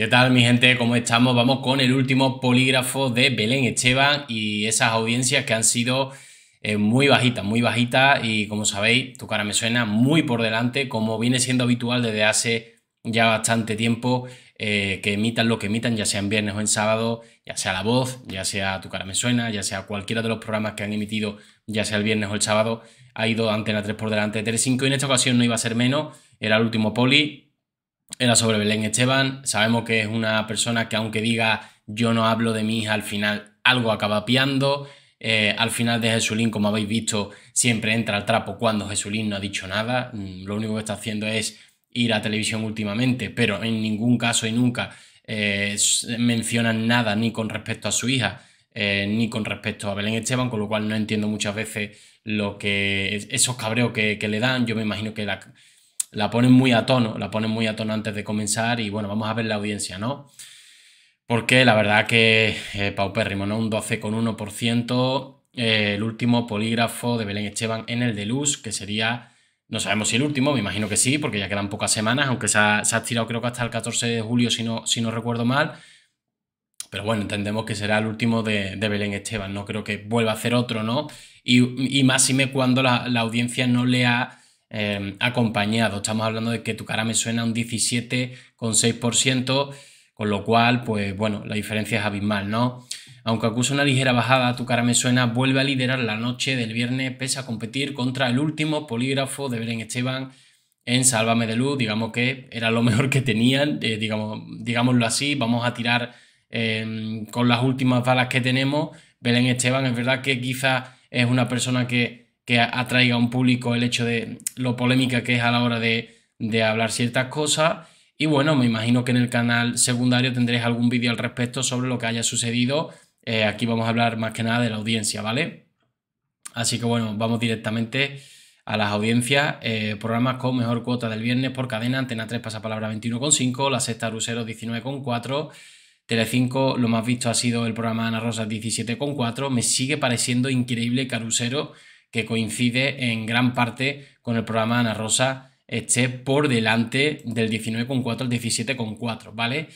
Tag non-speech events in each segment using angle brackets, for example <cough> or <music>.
¿Qué tal mi gente? ¿Cómo estamos? Vamos con el último polígrafo de Belén Esteban y esas audiencias que han sido eh, muy bajitas, muy bajitas y como sabéis, tu cara me suena muy por delante, como viene siendo habitual desde hace ya bastante tiempo eh, que emitan lo que emitan, ya sea en viernes o en sábado, ya sea La Voz, ya sea Tu cara me suena, ya sea cualquiera de los programas que han emitido, ya sea el viernes o el sábado, ha ido Antena 3 por delante de 35. y en esta ocasión no iba a ser menos, era el último poli, era sobre Belén Esteban. Sabemos que es una persona que aunque diga yo no hablo de mi hija, al final algo acaba piando. Eh, al final de Jesulín, como habéis visto, siempre entra al trapo cuando Jesulín no ha dicho nada. Mm, lo único que está haciendo es ir a televisión últimamente, pero en ningún caso y nunca eh, mencionan nada ni con respecto a su hija, eh, ni con respecto a Belén Esteban, con lo cual no entiendo muchas veces lo que esos cabreos que, que le dan. Yo me imagino que la, la ponen muy a tono, la ponen muy a tono antes de comenzar y bueno, vamos a ver la audiencia, ¿no? Porque la verdad que Pau eh, paupérrimo, ¿no? Un 12,1%, eh, el último polígrafo de Belén Esteban en el de Luz, que sería, no sabemos si el último, me imagino que sí, porque ya quedan pocas semanas, aunque se ha, se tirado creo que hasta el 14 de julio, si no, si no recuerdo mal. Pero bueno, entendemos que será el último de, Belén Esteban, no creo que vuelva a hacer otro, ¿no? Y, y más si me cuando la, la audiencia no le ha Em, acompañado. Estamos hablando de que tu cara me suena un 17,6%, con lo cual, pues bueno, la diferencia es abismal, ¿no? Aunque acusa una ligera bajada, tu cara me suena, vuelve a liderar la noche del viernes, pese a competir contra el último polígrafo de Belén Esteban en Sálvame de Luz. Digamos que era lo <laughs> mejor que tenían, eh, digamos, digámoslo así, vamos a tirar em, con las últimas balas que tenemos. Belén Esteban es verdad que quizás es una persona que que atraiga a un público el hecho de lo polémica que es a la hora de, hablar ciertas cosas. Y bueno, me imagino que en el canal secundario tendréis algún vídeo al respecto sobre lo que haya sucedido. Eh, aquí vamos a hablar más que nada de la audiencia, ¿vale? Así que bueno, vamos directamente a las audiencias. Eh, programas con mejor cuota del viernes por cadena, Antena 3 Pasapalabra 21,5, La Sexta Rusero 19,4, Telecinco lo más visto ha sido el programa Ana Rosa 17,4. Me sigue pareciendo increíble Carusero que coincide en gran parte con el programa de Ana Rosa, esté por delante del 19,4 al 17,4, ¿vale?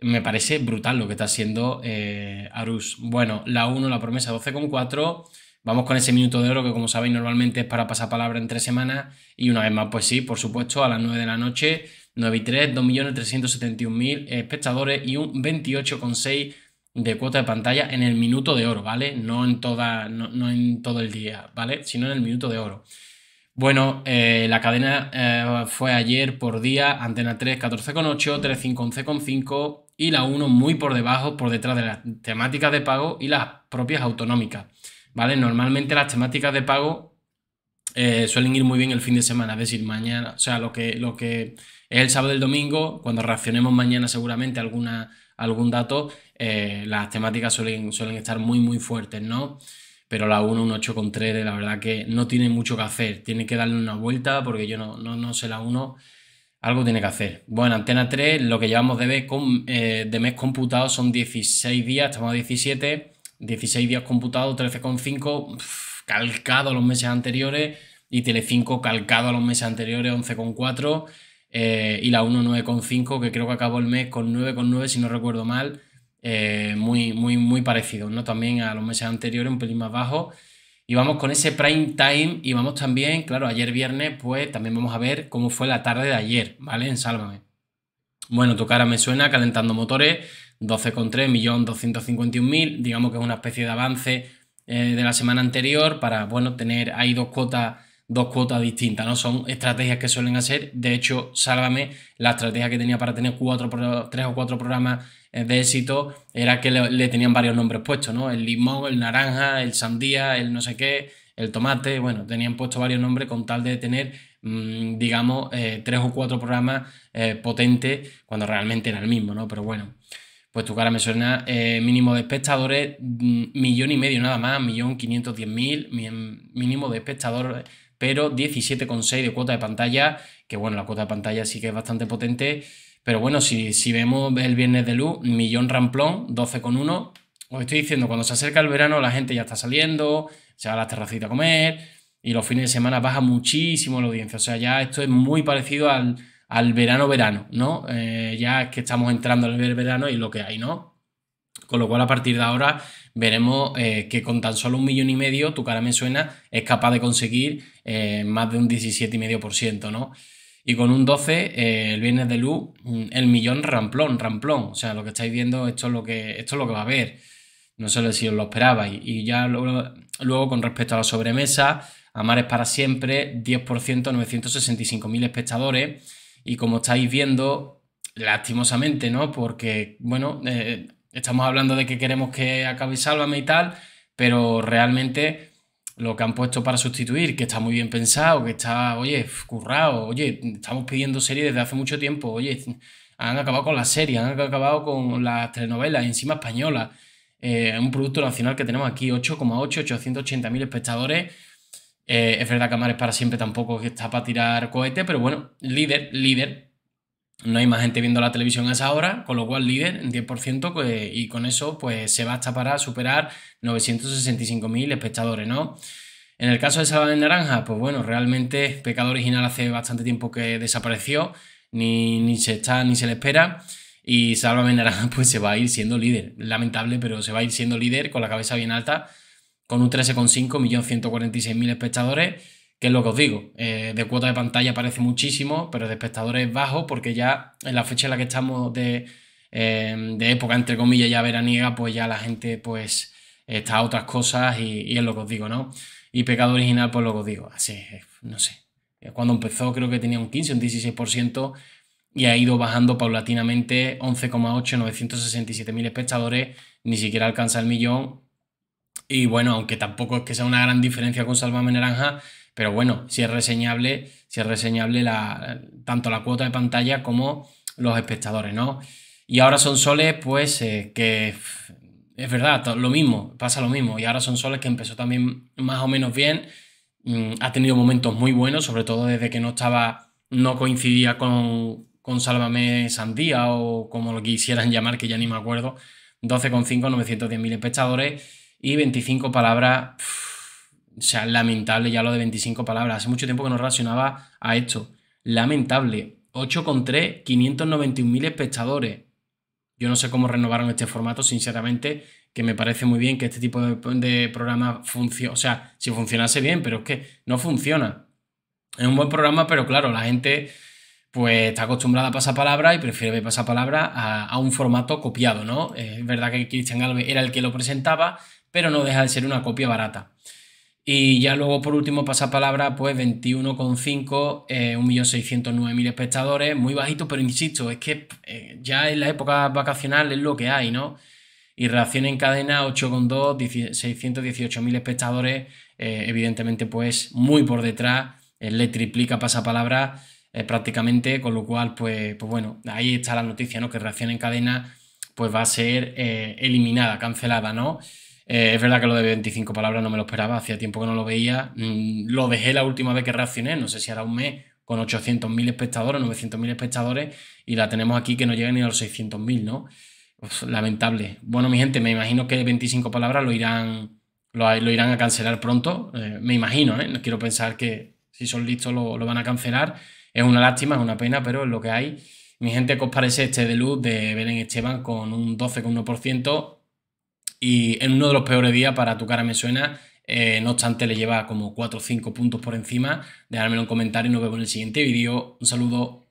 Me parece brutal lo que está haciendo eh, Arus. Bueno, la 1, la promesa 12,4. Vamos con ese minuto de oro que como sabéis normalmente es para pasar palabra en tres semanas y una vez más pues sí, por supuesto a las 9 de la noche, 9 y 3, 2.371.000 espectadores y un 28,6 de cuota de pantalla en el minuto de oro, ¿vale? No en, toda, no, en todo el día, ¿vale? Sino en el minuto de oro. Bueno, eh, la cadena eh, fue ayer por día, Antena 3 14,8, 3,5 11,5 y la 1 muy por debajo, por detrás de las temáticas de pago y las propias autonómicas, ¿vale? Normalmente las temáticas de pago eh, suelen ir muy bien el fin de semana, es decir, mañana, o sea, lo que, lo que es el sábado y el domingo, cuando reaccionemos mañana seguramente alguna algún dato, eh, las temáticas suelen, suelen estar muy, muy fuertes, ¿no? Pero la 1, un con 3, la verdad que no tiene mucho que hacer. Tiene que darle una vuelta porque yo no, no, sé la 1. Algo tiene que hacer. Bueno, Antena 3, lo que llevamos de mes, eh, de mes computado son 16 días, estamos a 17. 16 días computados, 13,5, calcado a los meses anteriores. Y tele 5 calcado a los meses anteriores, 11,4. Eh, y la 1,9,5 que creo que acabó el mes con 9,9, si no recuerdo mal, eh, muy, muy, muy parecido, ¿no? También a los meses anteriores, un pelín más bajo. Y vamos con ese prime time y vamos también, claro, ayer viernes, pues también vamos a ver cómo fue la tarde de ayer, ¿vale? En Sálvame. Bueno, tu cara me suena, calentando motores, 12,3, mil digamos que es una especie de avance eh, de la semana anterior para, bueno, tener ahí dos cuotas dos cuotas distintas, ¿no? Son estrategias que suelen hacer. De hecho, Sálvame, la estrategia que tenía para tener cuatro, tres o cuatro programas eh, de éxito era que le, tenían varios nombres puestos, ¿no? El limón, el naranja, el sandía, el no sé qué, el tomate, bueno, tenían puesto varios nombres con tal de tener, mm, digamos, eh, tres o cuatro programas eh, potentes cuando realmente era el mismo, ¿no? Pero bueno. Pues tu cara me suena mínimo de espectadores, mm, millón y medio nada más, millón quinientos diez mil, mínimo de espectadores pero 17,6 de cuota de pantalla, que bueno, la cuota de pantalla sí que es bastante potente, pero bueno, si, si vemos el viernes de luz, millón ramplón, 12,1, os estoy diciendo, cuando se acerca el verano la gente ya está saliendo, se va a las terracitas a comer, y los fines de semana baja muchísimo la audiencia, o sea, ya esto es muy parecido al, verano-verano, ¿no? Eh, ya es que estamos entrando al verano y lo que hay, ¿no? Con lo cual, a partir de ahora, veremos eh, que con tan solo un millón y medio, tu cara me suena, es capaz de conseguir eh, más de un 17,5%, ¿no? Y con un 12, eh, el viernes de luz, mm, el millón ramplón, ramplón. O sea, lo que estáis viendo, esto es lo que, esto es lo que va a haber. No sé si os lo esperabais. Y ya luego, con respecto a la sobremesa, Amares para siempre, 10%, 965.000 espectadores. Y como estáis viendo, lastimosamente, ¿no? Porque, bueno, estamos hablando de que queremos que acabe Sálvame y tal, pero realmente lo que han puesto para sustituir, que está muy bien pensado, que está, oye, currado, oye, estamos pidiendo series desde hace mucho tiempo, oye, han acabado con las series, han acabado con las telenovelas, encima españolas, eh, un producto nacional que tenemos aquí, 8,8, 880 mil espectadores. Eh, es verdad que para siempre tampoco que está para tirar cohete, pero bueno, líder, líder, no hay más gente viendo la televisión a esa hora, con lo cual líder en 10% pues, y con eso pues se basta para superar 965.000 espectadores, ¿no? En el caso de Sábado de Naranja, pues bueno, realmente Pecado Original hace bastante tiempo que desapareció, ni, se está ni se le espera. Y de Naranja pues se va a ir siendo líder. Lamentable, pero se va a ir siendo líder con la cabeza bien alta, con un 13,5, mil espectadores que es lo que os digo, eh, de cuota de pantalla parece muchísimo, pero de espectadores bajo, porque ya en la fecha en la que estamos eh, de, época, entre comillas, ya veraniega, pues ya la gente pues está a otras cosas y, es lo que os digo, ¿no? Y pecado original, pues lo que os digo, así, no sé. Cuando empezó creo que tenía un 15, un 16% y ha ido bajando paulatinamente 11,8, mil espectadores, ni siquiera alcanza el millón. Y bueno, aunque tampoco es que sea una gran diferencia con Salvame Naranja, pero bueno, si es reseñable, si es reseñable tanto la cuota de pantalla como los espectadores, ¿no? Y ahora son soles, pues, eh, que es verdad, lo mismo, pasa lo mismo. Y ahora son soles que empezó también más o menos bien. Mm, ha tenido momentos muy buenos, sobre todo desde que no estaba, no coincidía con, con Sálvame Sandía o como lo quisieran <laughs> llamar, que ya ni me acuerdo. 12,5, 910.000 espectadores y 25 palabras. O sea, lamentable ya lo de 25 palabras. Hace mucho tiempo que no relacionaba a esto. Lamentable. 8,3, 591.000 espectadores. Yo no sé cómo renovaron este formato, sinceramente, que me parece muy bien que este tipo de, programa funcione. O sea, si funcionase bien, pero es que no funciona. Es un buen programa, pero claro, la gente pues está acostumbrada a pasar palabra y prefiere ver palabra a, a un formato copiado, ¿no? Es verdad que Christian Galvez era el que lo presentaba, pero no deja de ser una copia barata. Y ya luego, por último, pasa palabra, pues 21,5, eh, 1.609.000 espectadores, muy bajito, pero insisto, es que eh, ya en la época vacacional es lo que hay, ¿no? Y reacción en cadena, 8,2, 618.000 espectadores, eh, evidentemente, pues muy por detrás, eh, le triplica pasapalabra palabra prácticamente, con lo cual, pues, pues bueno, ahí está la noticia, ¿no? Que reacción en cadena, pues va a ser eliminada, cancelada, ¿no? Eh, es verdad que lo de 25 palabras no me lo esperaba, hacía tiempo que no lo veía. Mm, lo dejé la última vez que reaccioné, no sé si era un mes, con 800.000 espectadores, 900.000 espectadores, y la tenemos aquí que no llega ni a los 600.000, ¿no? lamentable. Bueno, mi gente, me imagino que 25 palabras lo irán, lo, irán a cancelar pronto, eh, me imagino, ¿eh? No quiero pensar que si son listos lo, van a cancelar. Es una lástima, es una pena, pero es lo que hay. Mi gente, ¿qué os parece este de luz de Belén Esteban con un 12,1%? y en uno de los peores días para tu cara me suena, eh, no obstante le lleva como 4 o 5 puntos por encima. Dejármelo en comentario y nos vemos en el siguiente vídeo. Un saludo.